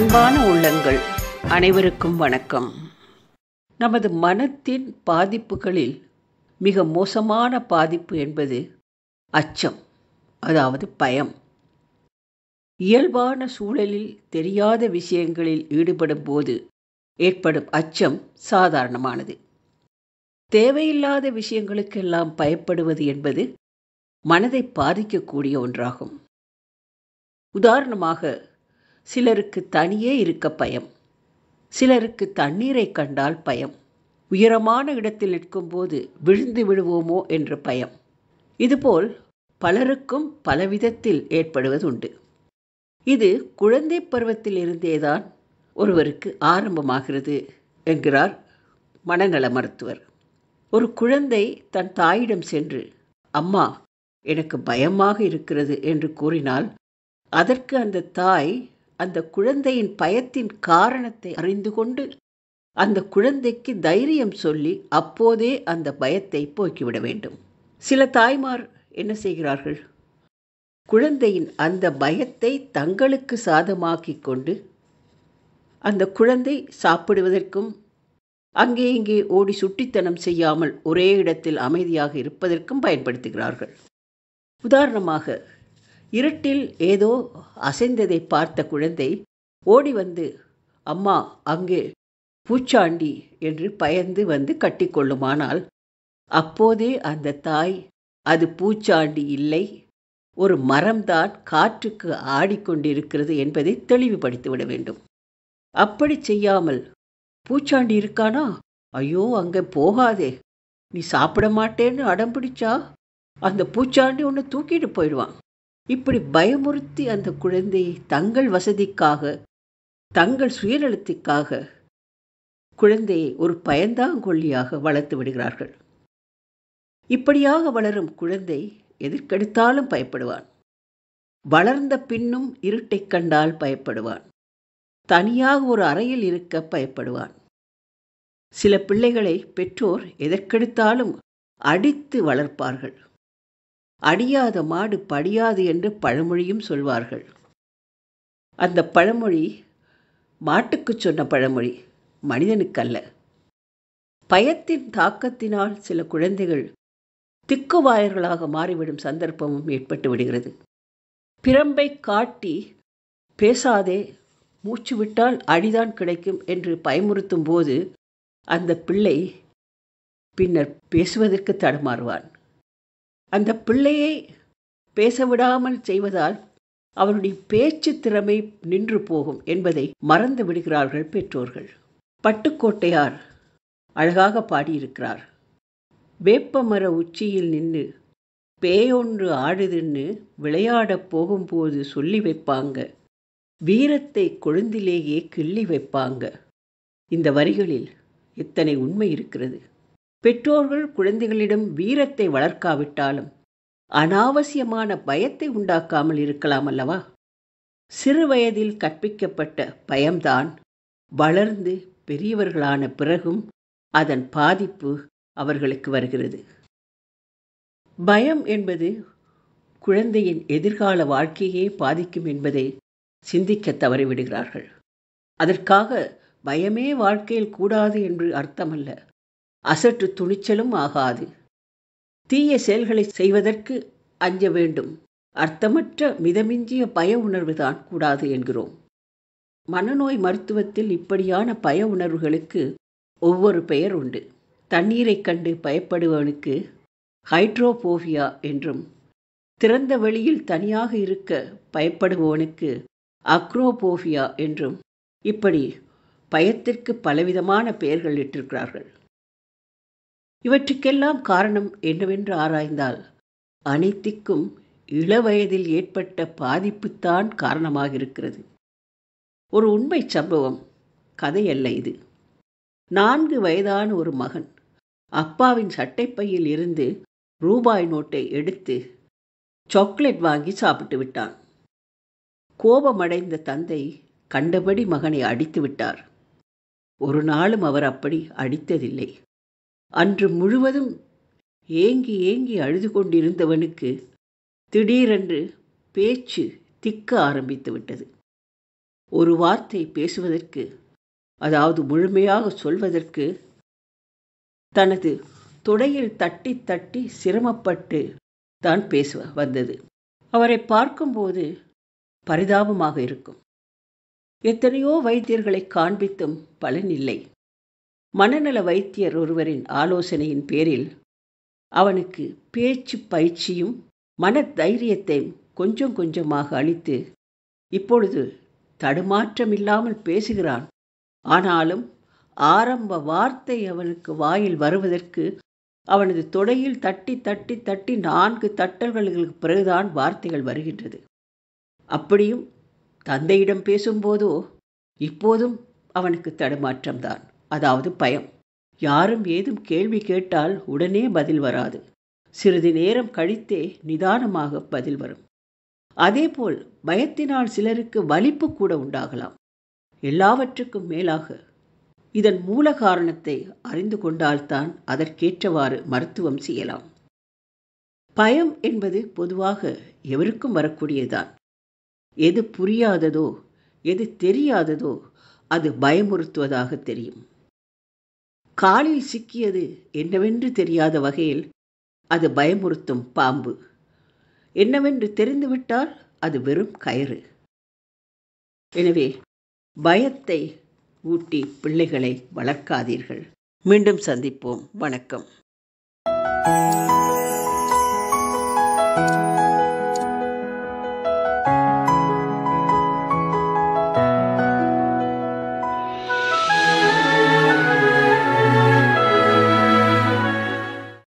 அன்பான உள்ளங்கள் அனைவருக்கும் வணக்கம் நமது மனத்தின் பாதிப்புகளில் மிக மோசமான பாதிப்பு என்பது அச்சம் அதாவது பயம் இயல்பான சூழலில் தெரியாத விஷயங்களில் ஈடுபடும் போது ஏற்படும் அச்சம் சாதாரணமானது தேவையில்லாத விஷயங்களுக்கெல்லாம் பயப்படுவது என்பது மனதை பாதிக்கக்கூடிய ஒன்றாகும் உதாரணமாக சிலருக்கு தனியே இருக்க பயம் சிலருக்கு தண்ணீரை கண்டால் பயம் உயரமான இடத்தில் நிற்கும்போது விழுந்து விடுவோமோ என்ற பயம் இதுபோல் பலருக்கும் பலவிதத்தில் ஏற்படுவது உண்டு இது குழந்தை பருவத்தில் இருந்தேதான் ஒருவருக்கு ஆரம்பமாகிறது என்கிறார் மனநல மருத்துவர் ஒரு குழந்தை தன் தாயிடம் சென்று அம்மா எனக்கு பயமாக இருக்கிறது என்று கூறினால் அதற்கு அந்த தாய் அந்த குழந்தையின் பயத்தின் காரணத்தை அறிந்து கொண்டு அந்த குழந்தைக்கு தைரியம் சொல்லி அப்போதே அந்த பயத்தை போக்கிவிட வேண்டும் சில தாய்மார் என்ன செய்கிறார்கள் குழந்தையின் அந்த பயத்தை தங்களுக்கு சாதமாக்கி கொண்டு அந்த குழந்தை சாப்பிடுவதற்கும் அங்கே இங்கே ஓடி சுட்டித்தனம் செய்யாமல் ஒரே இடத்தில் அமைதியாக இருப்பதற்கும் பயன்படுத்துகிறார்கள் உதாரணமாக இருட்டில் ஏதோ அசைந்ததை பார்த்த குழந்தை ஓடி வந்து அம்மா அங்கே பூச்சாண்டி என்று பயந்து வந்து கட்டிக்கொள்ளுமானால் அப்போதே அந்த தாய் அது பூச்சாண்டி இல்லை ஒரு மரம்தான் காற்றுக்கு ஆடிக்கொண்டிருக்கிறது என்பதை தெளிவுபடுத்திவிட வேண்டும் அப்படி செய்யாமல் பூச்சாண்டி இருக்கானா ஐயோ அங்கே போகாதே நீ சாப்பிட மாட்டேன்னு அடம்பிடிச்சா அந்த பூச்சாண்டி ஒன்று தூக்கிட்டு போயிடுவான் இப்படி பயமுறுத்தி அந்த குழந்தையை தங்கள் வசதிக்காக தங்கள் சுயநலத்திற்காக குழந்தையை ஒரு பயந்தாங்கொல்லியாக வளர்த்து விடுகிறார்கள் இப்படியாக வளரும் குழந்தை எதிர்கெடுத்தாலும் பயப்படுவான் வளர்ந்த பின்னும் இருட்டை கண்டால் பயப்படுவான் தனியாக ஒரு அறையில் இருக்க பயப்படுவான் சில பிள்ளைகளை பெற்றோர் எதற்கெடுத்தாலும் அடித்து வளர்ப்பார்கள் அடியாத மாடு படியாது என்று பழமொழியும் சொல்வார்கள் அந்த பழமொழி மாட்டுக்கு சொன்ன பழமொழி மனிதனுக்கல்ல பயத்தின் தாக்கத்தினால் சில குழந்தைகள் திக்குவாயர்களாக மாறிவிடும் சந்தர்ப்பமும் ஏற்பட்டு விடுகிறது பிறம்பை காட்டி பேசாதே மூச்சு விட்டால் அடிதான் கிடைக்கும் என்று பயமுறுத்தும் போது அந்த பிள்ளை பின்னர் பேசுவதற்கு தடுமாறுவான் அந்த பிள்ளையை பேச விடாமல் செய்வதால் அவருடைய பேச்சு திறமை நின்று போகும் என்பதை மறந்து விடுகிறார்கள் பெற்றோர்கள் பட்டுக்கோட்டையார் அழகாக பாடியிருக்கிறார் வேப்பமர உச்சியில் நின்று பேயொன்று ஆடுதுன்னு விளையாடப் போகும்போது சொல்லி வைப்பாங்க வீரத்தை கொழுந்திலேயே கிள்ளி வைப்பாங்க இந்த வரிகளில் எத்தனை உண்மை இருக்கிறது பெற்றோர்கள் குழந்தைகளிடம் வீரத்தை வளர்க்காவிட்டாலும் அனாவசியமான பயத்தை உண்டாக்காமல் இருக்கலாம் அல்லவா சிறு வயதில் கற்பிக்கப்பட்ட பயம்தான் வளர்ந்து பெரியவர்களான பிறகும் அதன் பாதிப்பு அவர்களுக்கு வருகிறது பயம் என்பது குழந்தையின் எதிர்கால வாழ்க்கையே பாதிக்கும் என்பதை சிந்திக்க தவறிவிடுகிறார்கள் அதற்காக பயமே வாழ்க்கையில் கூடாது என்று அர்த்தமல்ல அசற்று துணிச்சலும் ஆகாது தீய செயல்களை செய்வதற்கு அஞ்ச வேண்டும் அர்த்தமற்ற மிதமிஞ்சிய பய உணர்வுதான் கூடாது என்கிறோம் மனநோய் மருத்துவத்தில் இப்படியான பய உணர்வுகளுக்கு ஒவ்வொரு பெயர் உண்டு தண்ணீரை கண்டு பயப்படுபவனுக்கு ஹைட்ரோபோவியா என்றும் திறந்த வெளியில் தனியாக இருக்க பயப்படுபவனுக்கு அக்ரோபோவியா என்றும் இப்படி பயத்திற்கு பலவிதமான பெயர்கள் இட்டிருக்கிறார்கள் இவற்றுக்கெல்லாம் காரணம் என்னவென்று ஆராய்ந்தால் அனைத்திற்கும் இளவயதில் ஏற்பட்ட பாதிப்புத்தான் காரணமாக இருக்கிறது ஒரு உண்மை சம்பவம் கதையல்ல இது நான்கு வயதான ஒரு மகன் அப்பாவின் சட்டைப்பையில் இருந்து ரூபாய் நோட்டை எடுத்து சாக்லேட் வாங்கி சாப்பிட்டு விட்டான் கோபமடைந்த தந்தை கண்டபடி மகனை அடித்து விட்டார் ஒரு நாளும் அவர் அப்படி அடித்ததில்லை அன்று முழுவதும் ஏங்கி ஏங்கி அழுது கொண்டிருந்தவனுக்கு திடீரென்று பேச்சு திக்க ஆரம்பித்து விட்டது ஒரு வார்த்தை பேசுவதற்கு அதாவது முழுமையாக சொல்வதற்கு தனது தொடையில் தட்டி தட்டி சிரமப்பட்டு தான் பேச வந்தது அவரை பார்க்கும்போது பரிதாபமாக இருக்கும் எத்தனையோ வைத்தியர்களை காண்பித்தும் பலன் இல்லை மனநல வைத்தியர் ஒருவரின் ஆலோசனையின் பேரில் அவனுக்கு பேச்சு பயிற்சியும் மன தைரியத்தையும் கொஞ்சம் கொஞ்சமாக அளித்து இப்பொழுது தடுமாற்றமில்லாமல் பேசுகிறான் ஆனாலும் ஆரம்ப வார்த்தை அவனுக்கு வாயில் வருவதற்கு அவனது தொடையில் தட்டி தட்டி தட்டி நான்கு தட்டல்களுக்கு பிறகுதான் வார்த்தைகள் வருகின்றது அப்படியும் தந்தையிடம் பேசும்போதோ இப்போதும் அவனுக்கு தடுமாற்றம்தான் அதாவது பயம் யாரும் ஏதும் கேள்வி கேட்டால் உடனே பதில் வராது சிறிது நேரம் கழித்தே நிதானமாக பதில் வரும் அதேபோல் பயத்தினால் சிலருக்கு வலிப்பு கூட உண்டாகலாம் எல்லாவற்றுக்கும் மேலாக இதன் மூல காரணத்தை அறிந்து கொண்டால்தான் அதற்கேற்றவாறு மருத்துவம் செய்யலாம் பயம் என்பது பொதுவாக எவருக்கும் வரக்கூடியதான் எது புரியாததோ எது தெரியாததோ அது பயமுறுத்துவதாக தெரியும் காலில் சிக்கியது என்னவென்று தெரியாத வகையில் அது பயமுறுத்தும் பாம்பு என்னவென்று தெரிந்துவிட்டால் அது வெறும் கயிறு எனவே பயத்தை ஊட்டி பிள்ளைகளை வளர்க்காதீர்கள் மீண்டும் சந்திப்போம் வணக்கம்